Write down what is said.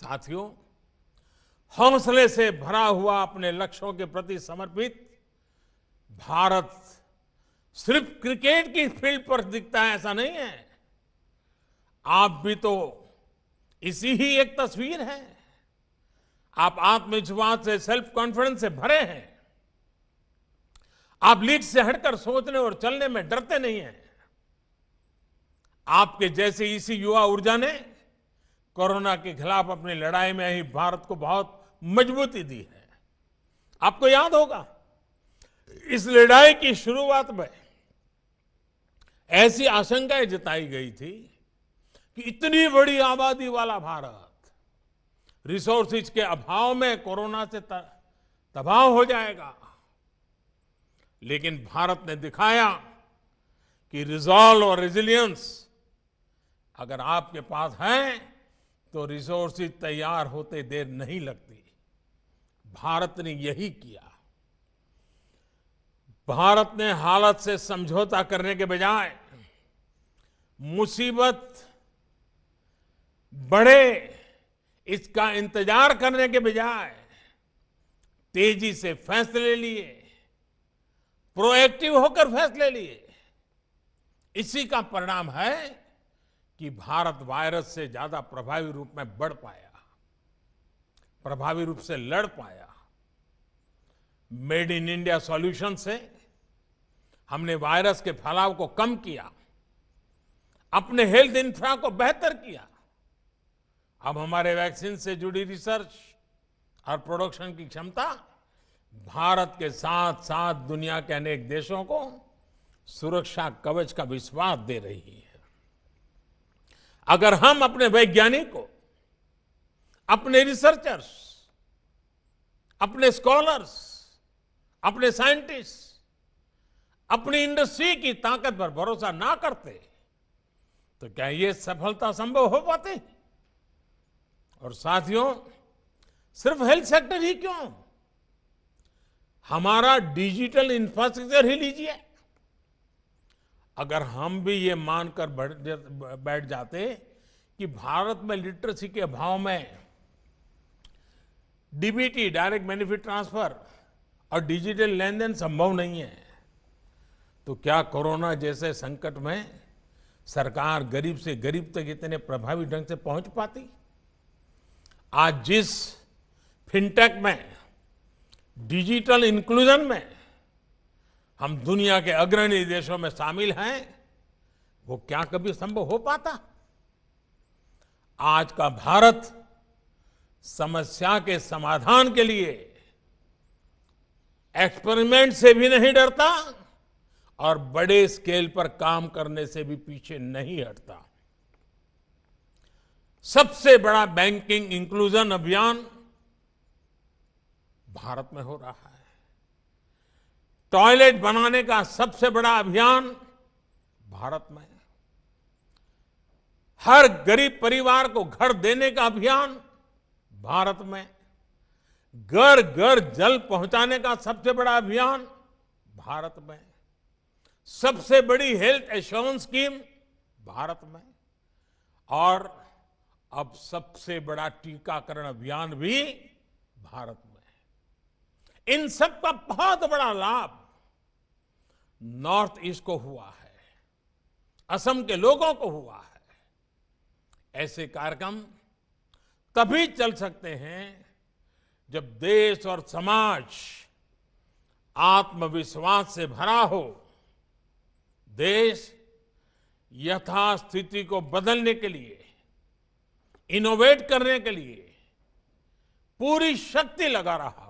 साथियों हौसले से भरा हुआ अपने लक्ष्यों के प्रति समर्पित भारत सिर्फ क्रिकेट की फील्ड पर दिखता है ऐसा नहीं है आप भी तो इसी ही एक तस्वीर है आप आत्मविश्वास से सेल्फ कॉन्फिडेंस से भरे हैं आप लीक से हटकर सोचने और चलने में डरते नहीं हैं आपके जैसे इसी युवा ऊर्जा ने कोरोना के खिलाफ अपनी लड़ाई में ही भारत को बहुत मजबूती दी है आपको याद होगा इस लड़ाई की शुरुआत में ऐसी आशंकाएं जताई गई थी कि इतनी बड़ी आबादी वाला भारत रिसोर्सेज के अभाव में कोरोना से तबाह हो जाएगा लेकिन भारत ने दिखाया कि रिजॉल्व और रेजिलियंस अगर आपके पास हैं तो रिसोर्सेज तैयार होते देर नहीं लगती भारत ने यही किया भारत ने हालत से समझौता करने के बजाय मुसीबत बढ़े इसका इंतजार करने के बजाय तेजी से फैसले लिए प्रोएक्टिव होकर फैसले लिए इसी का परिणाम है कि भारत वायरस से ज़्यादा प्रभावी रूप में बढ़ पाया प्रभावी रूप से लड़ पाया मेड इन इंडिया सॉल्यूशन से हमने वायरस के फैलाव को कम किया अपने हेल्थ इंफ्रा को बेहतर किया अब हमारे वैक्सीन से जुड़ी रिसर्च और प्रोडक्शन की क्षमता भारत के साथ साथ दुनिया के अनेक देशों को सुरक्षा कवच का विश्वास दे रही है अगर हम अपने वैज्ञानिकों अपने रिसर्चर्स अपने स्कॉलर्स अपने साइंटिस्ट अपनी इंडस्ट्री की ताकत पर भरोसा ना करते तो क्या ये सफलता संभव हो पाती और साथियों सिर्फ हेल्थ सेक्टर ही क्यों हमारा डिजिटल इंफ्रास्ट्रक्चर ही लीजिए अगर हम भी ये मानकर बैठ जाते कि भारत में लिटरेसी के अभाव में डीबीटी डायरेक्ट बेनिफिट ट्रांसफर और डिजिटल लेन देन संभव नहीं है तो क्या कोरोना जैसे संकट में सरकार गरीब से गरीब तक इतने प्रभावी ढंग से पहुंच पाती आज जिस फिनटेक में डिजिटल इंक्लूजन में हम दुनिया के अग्रणी देशों में शामिल हैं वो क्या कभी संभव हो पाता आज का भारत समस्या के समाधान के लिए एक्सपेरिमेंट से भी नहीं डरता और बड़े स्केल पर काम करने से भी पीछे नहीं हटता सबसे बड़ा बैंकिंग इंक्लूजन अभियान भारत में हो रहा है टॉयलेट बनाने का सबसे बड़ा अभियान भारत में हर गरीब परिवार को घर देने का अभियान भारत में घर घर जल पहुंचाने का सबसे बड़ा अभियान भारत में सबसे बड़ी हेल्थ एश्योरेंस स्कीम भारत में और अब सबसे बड़ा टीकाकरण अभियान भी भारत में इन सब का बहुत बड़ा लाभ नॉर्थ ईस्ट को हुआ है असम के लोगों को हुआ है ऐसे कार्यक्रम तभी चल सकते हैं जब देश और समाज आत्मविश्वास से भरा हो देश यथास्थिति को बदलने के लिए इनोवेट करने के लिए पूरी शक्ति लगा रहा